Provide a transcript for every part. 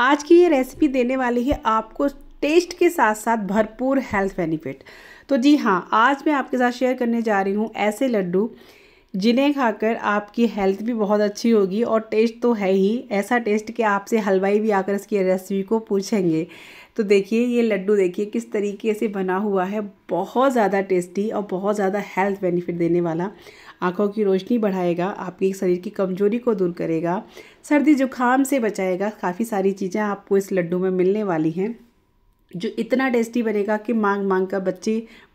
आज की ये रेसिपी देने वाली है आपको टेस्ट के साथ साथ भरपूर हेल्थ बेनिफिट तो जी हाँ आज मैं आपके साथ शेयर करने जा रही हूँ ऐसे लड्डू जिन्हें खाकर आपकी हेल्थ भी बहुत अच्छी होगी और टेस्ट तो है ही ऐसा टेस्ट कि आपसे हलवाई भी आकर इसकी रेसिपी को पूछेंगे तो देखिए ये लड्डू देखिए किस तरीके से बना हुआ है बहुत ज़्यादा टेस्टी और बहुत ज़्यादा हेल्थ बेनिफिट देने वाला आँखों की रोशनी बढ़ाएगा आपके शरीर की कमजोरी को दूर करेगा सर्दी जुकाम से बचाएगा काफ़ी सारी चीज़ें आपको इस लड्डू में मिलने वाली हैं जो इतना टेस्टी बनेगा कि मांग मांग कर बच्चे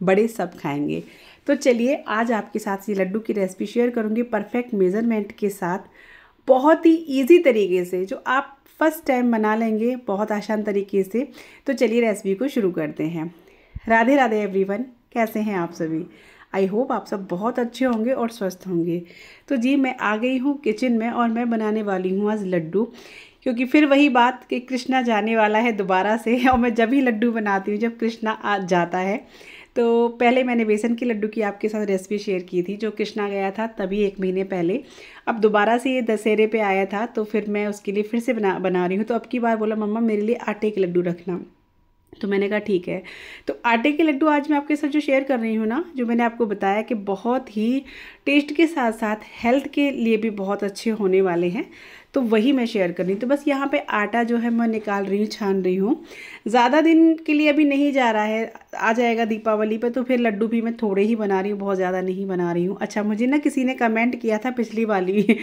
बड़े सब खाएंगे तो चलिए आज आपके साथ ये लड्डू की रेसिपी शेयर करूँगी परफेक्ट मेज़रमेंट के साथ बहुत ही ईजी तरीके से जो आप फर्स्ट टाइम बना लेंगे बहुत आसान तरीके से तो चलिए रेसिपी को शुरू करते हैं राधे राधे एवरीवन कैसे हैं आप सभी आई होप आप सब बहुत अच्छे होंगे और स्वस्थ होंगे तो जी मैं आ गई हूँ किचन में और मैं बनाने वाली हूँ आज लड्डू क्योंकि फिर वही बात कि कृष्णा जाने वाला है दोबारा से और मैं जब ही लड्डू बनाती हूँ जब कृष्णा आ जाता है तो पहले मैंने बेसन के लड्डू की आपके साथ रेसिपी शेयर की थी जो कृष्णा गया था तभी एक महीने पहले अब दोबारा से ये दशहरे पे आया था तो फिर मैं उसके लिए फिर से बना बना रही हूँ तो अब की बार बोला मम्मा मेरे लिए आटे के लड्डू रखना तो मैंने कहा ठीक है तो आटे के लड्डू आज मैं आपके साथ जो शेयर कर रही हूँ ना जो मैंने आपको बताया कि बहुत ही टेस्ट के साथ साथ हेल्थ के लिए भी बहुत अच्छे होने वाले हैं तो वही मैं शेयर कर रही हूँ तो बस यहाँ पे आटा जो है मैं निकाल रही हूँ छान रही हूँ ज़्यादा दिन के लिए अभी नहीं जा रहा है आ जाएगा दीपावली पे तो फिर लड्डू भी मैं थोड़े ही बना रही हूँ बहुत ज़्यादा नहीं बना रही हूँ अच्छा मुझे ना किसी ने कमेंट किया था पिछली वाली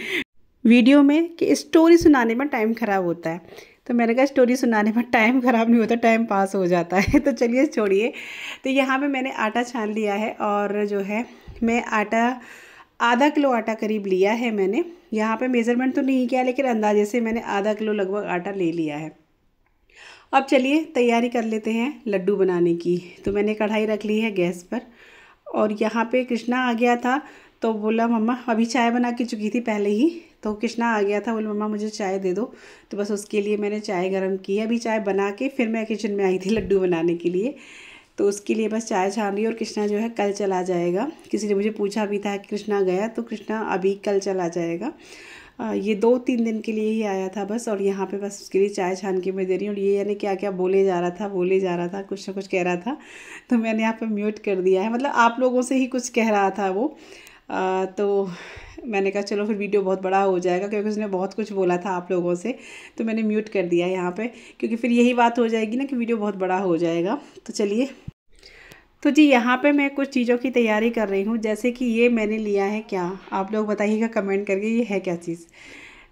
वीडियो में कि स्टोरी सुनाने में टाइम ख़राब होता है तो मैंने कहा स्टोरी सुनाने में टाइम ख़राब नहीं होता टाइम पास हो जाता है तो चलिए छोड़िए तो यहाँ पे मैंने आटा छान लिया है और जो है मैं आटा आधा किलो आटा करीब लिया है मैंने यहाँ पे मेज़रमेंट तो नहीं किया लेकिन अंदाजे से मैंने आधा किलो लगभग आटा ले लिया है अब चलिए तैयारी कर लेते हैं लड्डू बनाने की तो मैंने कढ़ाई रख ली है गैस पर और यहाँ पर कृष्णा आ गया था तो बोला मम्मा अभी चाय बना के चुकी थी पहले ही तो कृष्णा आ गया था बोले मम्मा मुझे चाय दे दो तो बस उसके लिए मैंने चाय गर्म की अभी चाय बना के फिर मैं किचन में आई थी लड्डू बनाने के लिए तो उसके लिए बस चाय छान रही और कृष्णा जो है कल चला जाएगा किसी ने मुझे पूछा भी था कि कृष्णा गया तो कृष्णा अभी कल चला जाएगा ये दो तीन दिन के लिए ही आया था बस और यहाँ पे बस उसके लिए चाय छान के मैं दे रही हूँ और ये यानी क्या क्या बोले जा रहा था बोले जा रहा था कुछ ना कुछ कह रहा था तो मैंने यहाँ पर म्यूट कर दिया है मतलब आप लोगों से ही कुछ कह रहा था वो तो मैंने कहा चलो फिर वीडियो बहुत बड़ा हो जाएगा क्योंकि उसने बहुत कुछ बोला था आप लोगों से तो मैंने म्यूट कर दिया यहाँ पे क्योंकि फिर यही बात हो जाएगी ना कि वीडियो बहुत बड़ा हो जाएगा तो चलिए तो जी यहाँ पे मैं कुछ चीज़ों की तैयारी कर रही हूँ जैसे कि ये मैंने लिया है क्या आप लोग बताइएगा कमेंट करके ये है क्या चीज़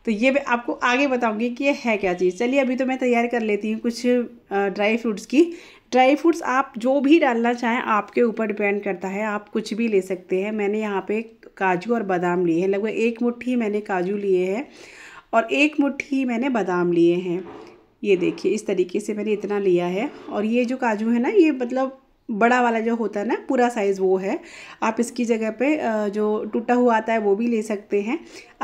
तो ये मैं आपको आगे बताऊँगी कि ये है क्या चीज़ चलिए अभी तो मैं तैयार कर लेती हूँ कुछ ड्राई फ्रूट्स की ड्राई फ्रूट्स आप जो भी डालना चाहें आपके ऊपर डिपेंड करता है आप कुछ भी ले सकते हैं मैंने यहाँ पे काजू और बादाम लिए हैं लगभग एक मुट्ठी मैंने काजू लिए हैं और एक मुट्ठी मैंने बादाम लिए हैं ये देखिए इस तरीके से मैंने इतना लिया है और ये जो काजू है ना ये मतलब बड़ा वाला जो होता है ना पूरा साइज़ वो है आप इसकी जगह पे जो टूटा हुआ आता है वो भी ले सकते हैं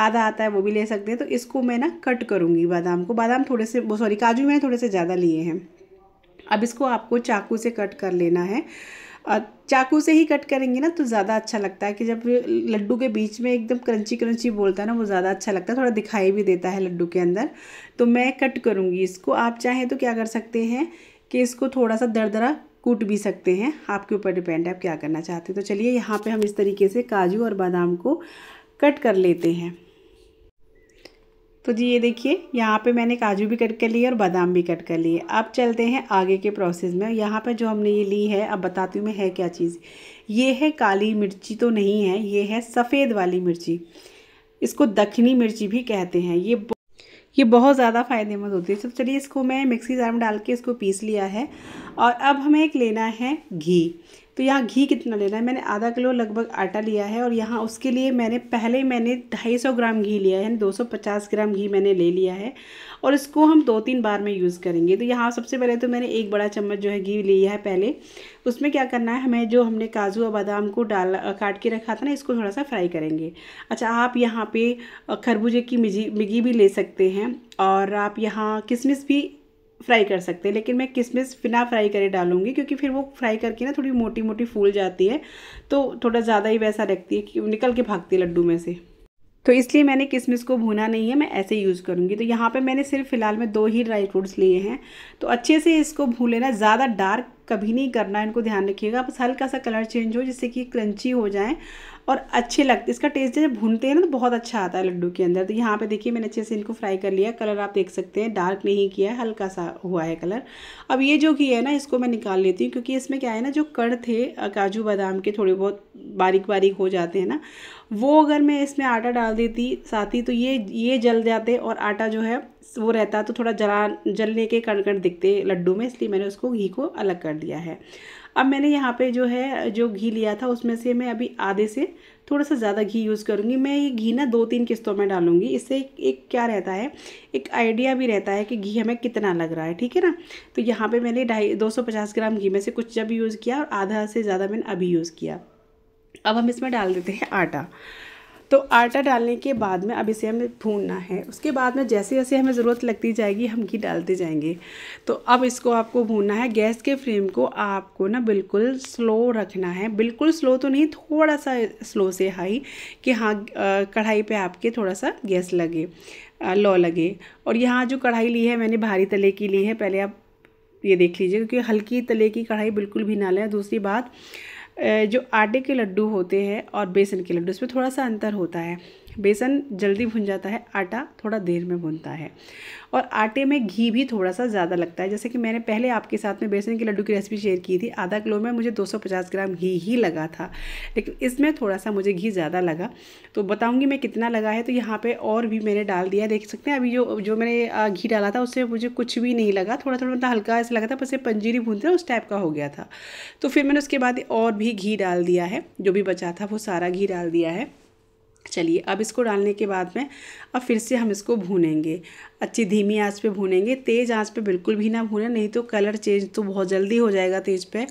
आधा आता है वो भी ले सकते हैं तो इसको मैं ना कट करूँगी बादाम को बादाम थोड़े से सॉरी काजू मैंने थोड़े से ज़्यादा लिए हैं अब इसको आपको चाकू से कट कर लेना है चाकू से ही कट करेंगे ना तो ज़्यादा अच्छा लगता है कि जब लड्डू के बीच में एकदम क्रंची क्रंची बोलता है ना वो ज़्यादा अच्छा लगता है थोड़ा दिखाई भी देता है लड्डू के अंदर तो मैं कट करूँगी इसको आप चाहें तो क्या कर सकते हैं कि इसको थोड़ा सा दरदरा कूट भी सकते हैं आपके ऊपर डिपेंड है आप क्या करना चाहते हैं तो चलिए यहाँ पर हम इस तरीके से काजू और बादाम को कट कर लेते हैं तो जी ये देखिए यहाँ पे मैंने काजू भी कट कर लिए और बादाम भी कट कर लिए अब चलते हैं आगे के प्रोसेस में यहाँ पे जो हमने ये ली है अब बताती हूँ मैं है क्या चीज़ ये है काली मिर्ची तो नहीं है ये है सफ़ेद वाली मिर्ची इसको दखनी मिर्ची भी कहते हैं ये ये बहुत ज़्यादा फ़ायदेमंद होती है तो चलिए इसको मैं मिक्सी जार में डाल के इसको पीस लिया है और अब हमें एक लेना है घी तो यहाँ घी कितना लेना है मैंने आधा किलो लगभग आटा लिया है और यहाँ उसके लिए मैंने पहले मैंने 250 ग्राम घी लिया है यानी 250 ग्राम घी मैंने ले लिया है और इसको हम दो तीन बार में यूज़ करेंगे तो यहाँ सबसे पहले तो मैंने एक बड़ा चम्मच जो है घी लिया है पहले उसमें क्या करना है हमें जो हमने काजू और बादाम को डाल काट के रखा था ना इसको थोड़ा सा फ्राई करेंगे अच्छा आप यहाँ पर खरबूजे की मिजी मिगी भी ले सकते हैं और आप यहाँ किशमिश भी फ्राई कर सकते हैं लेकिन मैं किशमिश बिना फ्राई करे डालूंगी क्योंकि फिर वो फ्राई करके ना थोड़ी मोटी मोटी फूल जाती है तो थोड़ा ज़्यादा ही वैसा लगती है कि निकल के भागती है लड्डू में से तो इसलिए मैंने किशमिश को भूना नहीं है मैं ऐसे यूज़ करूँगी तो यहाँ पे मैंने सिर्फ फ़िलहाल में दो ही ड्राई फ्रूट्स लिए हैं तो अच्छे से इसको भून लेना ज़्यादा डार्क कभी नहीं करना इनको ध्यान रखिएगा बस हल्का सा कलर चेंज हो जिससे कि क्रंची हो जाए और अच्छे लगते इसका टेस्ट जब भूनते हैं ना तो बहुत अच्छा आता है लड्डू के अंदर तो यहाँ पे देखिए मैंने अच्छे से इनको फ्राई कर लिया कलर आप देख सकते हैं डार्क नहीं किया है हल्का सा हुआ है कलर अब ये जो किया है ना इसको मैं निकाल लेती हूँ क्योंकि इसमें क्या है ना जो कड़ थे काजू बादाम के थोड़े बहुत बारीक बारीक हो जाते हैं ना वो अगर मैं इसमें आटा डाल देती साथ ही तो ये ये जल जाते और आटा जो है वो रहता तो थोड़ा जला जलने के कण कण दिखते लड्डू में इसलिए मैंने उसको घी को अलग कर दिया है अब मैंने यहाँ पे जो है जो घी लिया था उसमें से मैं अभी आधे से थोड़ा सा ज़्यादा घी यूज़ करूँगी मैं ये घी ना दो तीन किस्तों में डालूँगी इससे एक, एक क्या रहता है एक आइडिया भी रहता है कि घी हमें कितना लग रहा है ठीक है ना तो यहाँ पे मैंने ढाई दो सौ पचास ग्राम घी में से कुछ जब यूज़ किया और आधा से ज़्यादा मैंने अभी यूज़ किया अब हम इसमें डाल देते हैं आटा तो आटा डालने के बाद में अब इसे हमें भूनना है उसके बाद में जैसे जैसे हमें ज़रूरत लगती जाएगी हम घी डालते जाएंगे तो अब इसको आपको भूनना है गैस के फ्लेम को आपको ना बिल्कुल स्लो रखना है बिल्कुल स्लो तो नहीं थोड़ा सा स्लो से हाई कि हाँ कढ़ाई पे आपके थोड़ा सा गैस लगे लॉ लगे और यहाँ जो कढ़ाई ली है मैंने भारी तले की ली है पहले आप ये देख लीजिए क्योंकि हल्की तले की कढ़ाई बिल्कुल भी ना लें दूसरी बात जो आटे के लड्डू होते हैं और बेसन के लड्डू इसमें थोड़ा सा अंतर होता है बेसन जल्दी भुन जाता है आटा थोड़ा देर में भुनता है और आटे में घी भी थोड़ा सा ज़्यादा लगता है जैसे कि मैंने पहले आपके साथ में बेसन के लड्डू की रेसिपी शेयर की थी आधा किलो में मुझे 250 ग्राम घी ही लगा था लेकिन इसमें थोड़ा सा मुझे घी ज़्यादा लगा तो बताऊँगी मैं कितना लगा है तो यहाँ पर और भी मैंने डाल दिया देख सकते हैं अभी जो जो मैंने घी डाला था उससे मुझे कुछ भी नहीं लगा थोड़ा थोड़ा मतलब हल्का ऐसा लगा था बस ये पंजीरी भूनते ना उस टाइप का हो गया था तो फिर मैंने उसके बाद और भी घी डाल दिया है जो भी बचा था वो सारा घी डाल दिया है चलिए अब इसको डालने के बाद में अब फिर से हम इसको भूनेंगे अच्छी धीमी आंच पे भूनेंगे तेज़ आंच पे बिल्कुल भी ना भूने नहीं तो कलर चेंज तो बहुत जल्दी हो जाएगा तेज़ पे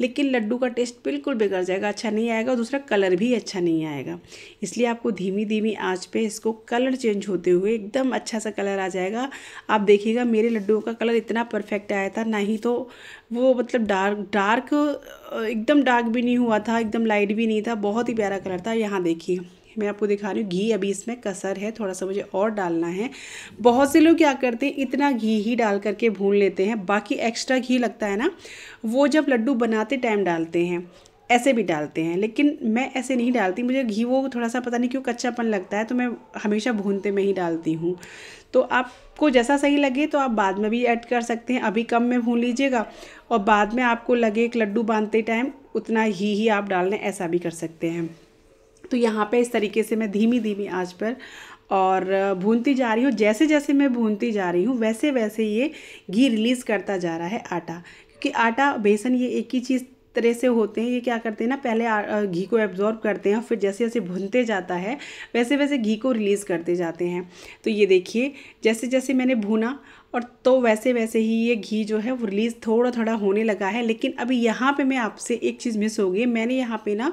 लेकिन लड्डू का टेस्ट बिल्कुल बिगड़ जाएगा अच्छा नहीं आएगा और दूसरा कलर भी अच्छा नहीं आएगा इसलिए आपको धीमी धीमी आंच पे इसको कलर चेंज होते हुए एकदम अच्छा सा कलर आ जाएगा आप देखिएगा मेरे लड्डुओं का कलर इतना परफेक्ट आया था ना ही तो वो मतलब डार्क डार्क एकदम डार्क भी नहीं हुआ था एकदम लाइट भी नहीं था बहुत ही प्यारा कलर था यहाँ देखिए मैं आपको दिखा रही हूँ घी अभी इसमें कसर है थोड़ा सा मुझे और डालना है बहुत से लोग क्या करते हैं इतना घी ही डाल करके भून लेते हैं बाकी एक्स्ट्रा घी लगता है ना वो जब लड्डू बनाते टाइम डालते हैं ऐसे भी डालते हैं लेकिन मैं ऐसे नहीं डालती मुझे घी वो थोड़ा सा पता नहीं क्यों कच्चापन लगता है तो मैं हमेशा भूनते में ही डालती हूँ तो आपको जैसा सही लगे तो आप बाद में भी ऐड कर सकते हैं अभी कम में भून लीजिएगा और बाद में आपको लगे एक लड्डू बांधते टाइम उतना ही ही आप लें ऐसा भी कर सकते हैं तो यहाँ पे इस तरीके से मैं धीमी धीमी आज पर और भूनती जा रही हूँ जैसे जैसे मैं भूनती जा रही हूँ वैसे वैसे ये घी रिलीज़ करता जा रहा है आटा क्योंकि आटा बेसन ये एक ही चीज़ तरह से होते हैं ये क्या करते हैं ना पहले घी को एब्जॉर्ब करते हैं और फिर जैसे जैसे भुनते जाता है वैसे वैसे घी को रिलीज़ करते जाते हैं तो ये देखिए जैसे जैसे मैंने भुना और तो वैसे वैसे ही ये घी जो है वो रिलीज़ थोड़ा थोड़ा होने लगा है लेकिन अभी यहाँ पे मैं आपसे एक चीज़ मिस हो गई मैंने यहाँ पे ना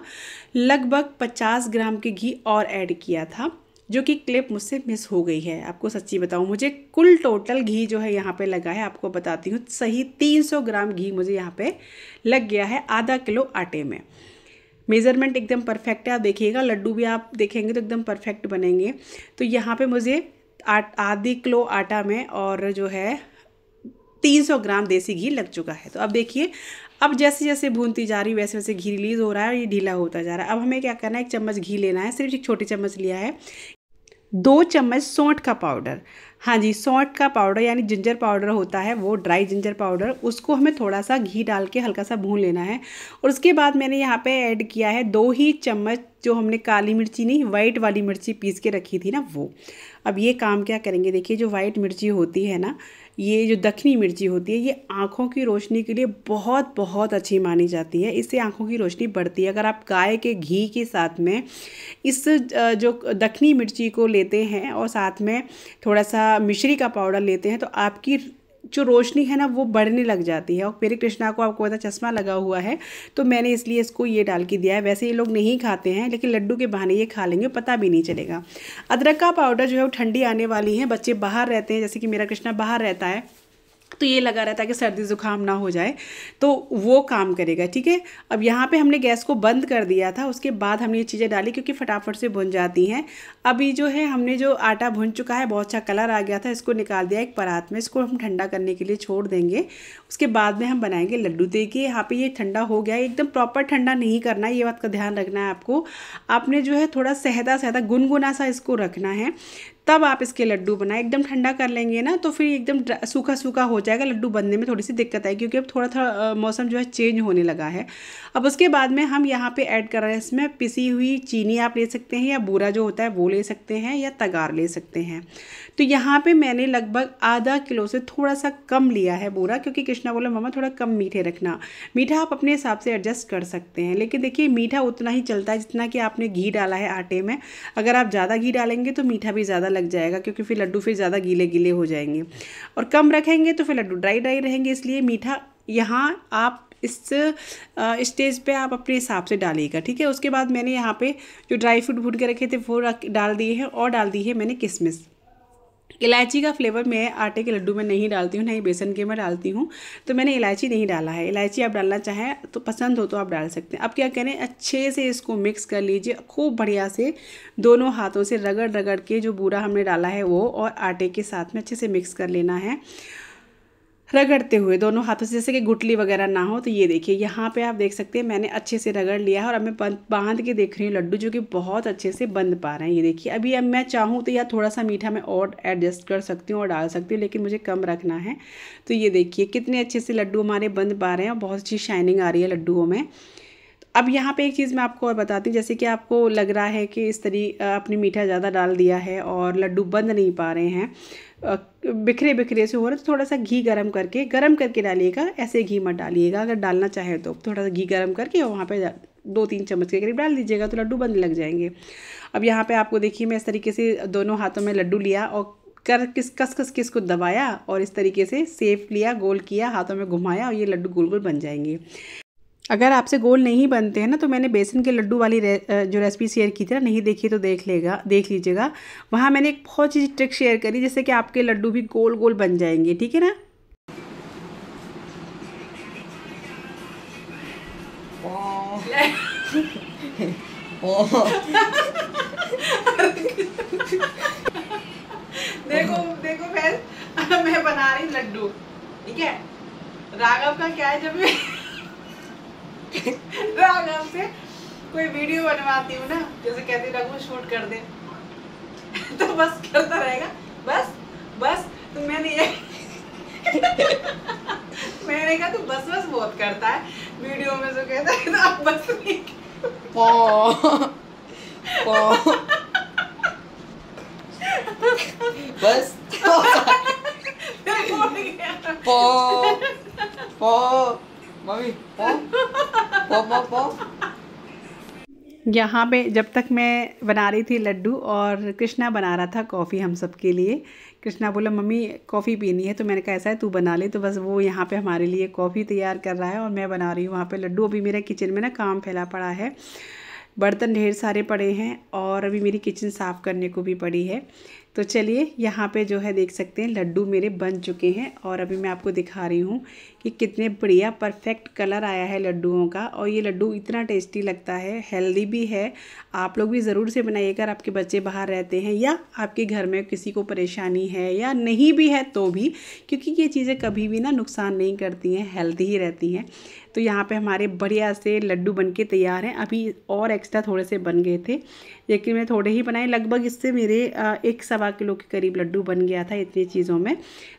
लगभग 50 ग्राम के घी और ऐड किया था जो कि क्लिप मुझसे मिस हो गई है आपको सच्ची बताऊँ मुझे कुल टोटल घी जो है यहाँ पे लगा है आपको बताती हूँ सही 300 ग्राम घी मुझे यहाँ पे लग गया है आधा किलो आटे में मेज़रमेंट एकदम परफेक्ट है आप देखिएगा लड्डू भी आप देखेंगे तो एकदम परफेक्ट बनेंगे तो यहाँ पे मुझे आधी किलो आटा में और जो है 300 ग्राम देसी घी लग चुका है तो अब देखिए अब जैसे जैसे भूनती जा रही वैसे वैसे घी रिलीज़ हो रहा है और ये ढीला होता जा रहा है अब हमें क्या करना है एक चम्मच घी लेना है सिर्फ एक छोटी चम्मच लिया है दो चम्मच सौंठ का पाउडर हाँ जी सौंठ का पाउडर यानी जिंजर पाउडर होता है वो ड्राई जिंजर पाउडर उसको हमें थोड़ा सा घी डाल के हल्का सा भून लेना है और उसके बाद मैंने यहाँ पे ऐड किया है दो ही चम्मच जो हमने काली मिर्ची नहीं वाइट वाली मिर्ची पीस के रखी थी ना वो अब ये काम क्या करेंगे देखिए जो वाइट मिर्ची होती है ना ये जो दखनी मिर्ची होती है ये आँखों की रोशनी के लिए बहुत बहुत अच्छी मानी जाती है इससे आँखों की रोशनी बढ़ती है अगर आप गाय के घी के साथ में इस जो दखनी मिर्ची को लेते हैं और साथ में थोड़ा सा मिश्री का पाउडर लेते हैं तो आपकी जो रोशनी है ना वो बढ़ने लग जाती है और मेरे कृष्णा को आपको पता चश्मा लगा हुआ है तो मैंने इसलिए इसको ये डाल के दिया है वैसे ये लोग नहीं खाते हैं लेकिन लड्डू के बहाने ये खा लेंगे पता भी नहीं चलेगा अदरक का पाउडर जो है वो ठंडी आने वाली है बच्चे बाहर रहते हैं जैसे कि मेरा कृष्णा बाहर रहता है तो ये लगा रहता है कि सर्दी ज़ुकाम ना हो जाए तो वो काम करेगा ठीक है अब यहाँ पे हमने गैस को बंद कर दिया था उसके बाद हमने ये चीज़ें डाली क्योंकि फटाफट से भुन जाती हैं अभी जो है हमने जो आटा भुन चुका है बहुत अच्छा कलर आ गया था इसको निकाल दिया एक परात में इसको हम ठंडा करने के लिए छोड़ देंगे उसके बाद में हम बनाएंगे लड्डू देखिए यहाँ पर ये ठंडा हो गया एकदम प्रॉपर ठंडा नहीं करना ये बात का ध्यान रखना है आपको आपने जो है थोड़ा सहदा सहदा गुनगुना सा इसको रखना है तब आप इसके लड्डू बनाए एकदम ठंडा कर लेंगे ना तो फिर एकदम सूखा सूखा हो जाएगा लड्डू बनने में थोड़ी सी दिक्कत आई क्योंकि अब थोड़ा थोड़ा मौसम जो है चेंज होने लगा है अब उसके बाद में हम यहाँ पे ऐड कर रहे हैं इसमें पिसी हुई चीनी आप ले सकते हैं या बूरा जो होता है वो ले सकते हैं या तगार ले सकते हैं तो यहाँ पर मैंने लगभग आधा किलो से थोड़ा सा कम लिया है बूरा क्योंकि कृष्णा बोले मामा थोड़ा कम मीठे रखना मीठा आप अपने हिसाब से एडजस्ट कर सकते हैं लेकिन देखिए मीठा उतना ही चलता है जितना कि आपने घी डाला है आटे में अगर आप ज़्यादा घी डालेंगे तो मीठा भी ज़्यादा लग जाएगा क्योंकि फिर लड्डू फिर ज़्यादा गीले गीले हो जाएंगे और कम रखेंगे तो फिर लड्डू ड्राई ड्राई रहेंगे इसलिए मीठा यहाँ आप इस स्टेज पे आप अपने हिसाब से डालिएगा ठीक है उसके बाद मैंने यहाँ पे जो ड्राई फ्रूट भून के रखे थे वो डाल दिए हैं और डाल दी है मैंने किशमिश इलायची का फ्लेवर मैं आटे के लड्डू में नहीं डालती हूँ नहीं बेसन के मैं डालती हूँ तो मैंने इलायची नहीं डाला है इलायची आप डालना चाहें तो पसंद हो तो आप डाल सकते हैं अब क्या करें अच्छे से इसको मिक्स कर लीजिए खूब बढ़िया से दोनों हाथों से रगड़ रगड़ के जो बूरा हमने डाला है वो और आटे के साथ में अच्छे से मिक्स कर लेना है रगड़ते हुए दोनों हाथों से जैसे कि गुटली वगैरह ना हो तो ये देखिए यहाँ पे आप देख सकते हैं मैंने अच्छे से रगड़ लिया है और अब मैं बांध के देख रही हूँ लड्डू जो कि बहुत अच्छे से बंद पा रहे हैं ये देखिए अभी अब मैं चाहूँ तो यह थोड़ा सा मीठा मैं और एडजस्ट कर सकती हूँ और डाल सकती हूँ लेकिन मुझे कम रखना है तो ये देखिए कितने अच्छे से लड्डू हमारे बंध पा रहे हैं और बहुत अच्छी शाइनिंग आ रही है लड्डुओं में अब यहाँ पे एक चीज़ मैं आपको और बताती हूँ जैसे कि आपको लग रहा है कि इस तरी आपने मीठा ज़्यादा डाल दिया है और लड्डू बंद नहीं पा रहे हैं बिखरे बिखरे से हो रहा है तो थोड़ा सा घी गरम करके गरम करके डालिएगा ऐसे घी मत डालिएगा अगर डालना चाहे तो, तो थोड़ा सा घी गरम करके वहाँ पे दो तीन चम्मच के करीब डाल दीजिएगा तो लड्डू बनने लग जाएंगे अब यहाँ पे आपको देखिए मैं इस तरीके से दोनों हाथों में लड्डू लिया और कर किस कस कस किस को दबाया और इस तरीके से सेफ लिया गोल किया हाथों में घुमाया और ये लड्डू गोल गोल बन जाएंगे अगर आपसे गोल नहीं बनते हैं ना तो मैंने बेसन के लड्डू वाली रे, जो रेसिपी शेयर की थी ना नहीं देखी तो देख लेगा देख लीजिएगा वहाँ मैंने एक बहुत चीज़ ट्रिक शेयर करी जिससे कि आपके लड्डू भी गोल गोल बन जाएंगे ठीक है ना देखो देखो मैं बना रही लड्डू ठीक है राघव का क्या है जब मैं राम से कोई वीडियो बनवाती हूँ ना जैसे कहती रघु शूट कर दे तो बस करता रहेगा बस बस तो मैंने ये मैंने कहा तू बस बस बहुत करता है वीडियो में जो कहता है ना आप बस नहीं बस पो पो यहाँ पे जब तक मैं बना रही थी लड्डू और कृष्णा बना रहा था कॉफ़ी हम सब के लिए कृष्णा बोला मम्मी कॉफ़ी पीनी है तो मैंने कहा ऐसा है तू बना ले तो बस वो यहाँ पे हमारे लिए कॉफ़ी तैयार कर रहा है और मैं बना रही हूँ वहाँ पे लड्डू अभी मेरा किचन में ना काम फैला पड़ा है बर्तन ढेर सारे पड़े हैं और अभी मेरी किचन साफ़ करने को भी पड़ी है तो चलिए यहाँ पे जो है देख सकते हैं लड्डू मेरे बन चुके हैं और अभी मैं आपको दिखा रही हूँ कि कितने बढ़िया परफेक्ट कलर आया है लड्डुओं का और ये लड्डू इतना टेस्टी लगता है हेल्दी भी है आप लोग भी ज़रूर से बनाइएगा आपके बच्चे बाहर रहते हैं या आपके घर में किसी को परेशानी है या नहीं भी है तो भी क्योंकि ये चीज़ें कभी भी ना नुकसान नहीं करती हैं हेल्दी ही रहती हैं तो यहाँ पे हमारे बढ़िया से लड्डू बनके तैयार हैं अभी और एक्स्ट्रा थोड़े से बन गए थे लेकिन मैं थोड़े ही बनाए लगभग इससे मेरे एक सवा किलो के करीब लड्डू बन गया था इतनी चीज़ों में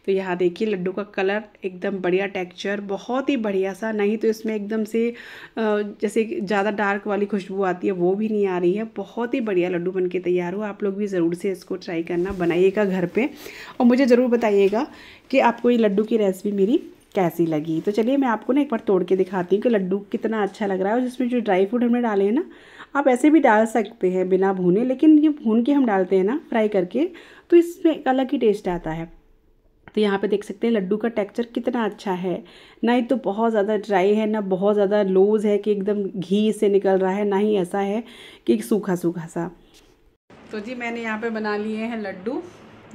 तो यहाँ देखिए लड्डू का कलर एकदम बढ़िया टेक्स्चर बहुत ही बढ़िया सा नहीं तो इसमें एकदम से जैसे ज़्यादा डार्क वाली खुशबू आती है वो भी नहीं आ रही है बहुत ही बढ़िया लड्डू बन के तैयार हुआ आप लोग भी ज़रूर से इसको ट्राई करना बनाइएगा घर पर और मुझे ज़रूर बताइएगा कि आपको ये लड्डू की रेसिपी मेरी कैसी लगी तो चलिए मैं आपको ना एक बार तोड़ के दिखाती हूँ कि लड्डू कितना अच्छा लग रहा है और जिसमें जो ड्राई फ्रूट हमने डाले हैं ना आप ऐसे भी डाल सकते हैं बिना भूने लेकिन ये भून के हम डालते हैं ना फ्राई करके तो इसमें एक अलग ही टेस्ट आता है तो यहाँ पे देख सकते हैं लड्डू का टेक्सचर कितना अच्छा है ना ही तो बहुत ज़्यादा ड्राई है ना बहुत ज़्यादा लूज़ है कि एकदम घी से निकल रहा है ना ही ऐसा है कि सूखा सूखा सा तो जी मैंने यहाँ पे बना लिए हैं लड्डू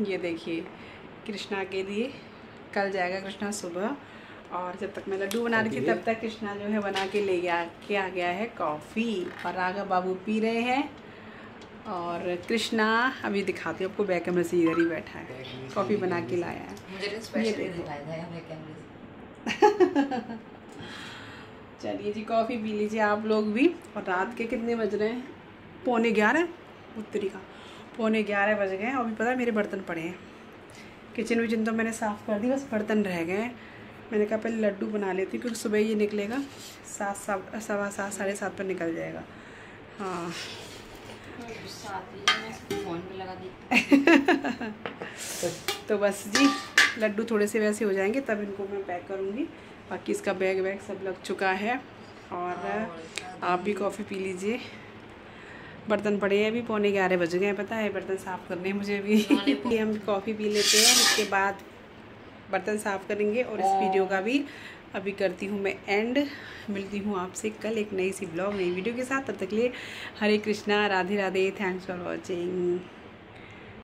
ये देखिए कृष्णा के लिए कल जाएगा कृष्णा सुबह और जब तक मैं लड्डू बना रही थी तब तक कृष्णा जो है बना के ले गया के आ गया है कॉफ़ी और राघव बाबू पी रहे हैं और कृष्णा अभी दिखाती हूँ आपको बैक कैमरे से इधर ही बैठा है कॉफ़ी बना के लाया है तो चलिए जी कॉफ़ी पी लीजिए आप लोग भी और रात के कितने बज रहे हैं पौने ग्यारह उत्तरी का पौने ग्यारह बज गए हैं अभी पता है मेरे बर्तन पड़े हैं किचन विचन तो मैंने साफ़ कर दी बस बर्तन रह गए हैं मैंने कहा पहले लड्डू बना लेती हूँ क्योंकि सुबह ये निकलेगा सात सात सवा सात साढ़े सात पर निकल जाएगा हाँ तो बस जी लड्डू थोड़े से वैसे हो जाएंगे तब इनको मैं पैक करूँगी बाकी इसका बैग वैग सब लग चुका है और आप भी कॉफ़ी पी लीजिए बर्तन पड़े हैं अभी पौने ग्यारह बज गए हैं पता है बर्तन साफ़ करने मुझे अभी हम कॉफ़ी पी लेते हैं उसके बाद बर्तन साफ़ करेंगे और इस वीडियो का भी अभी करती हूँ मैं एंड मिलती हूँ आपसे कल एक नई सी ब्लॉग नई वीडियो के साथ तब तक लिए Hare Krishna Radhe Radhe thanks for watching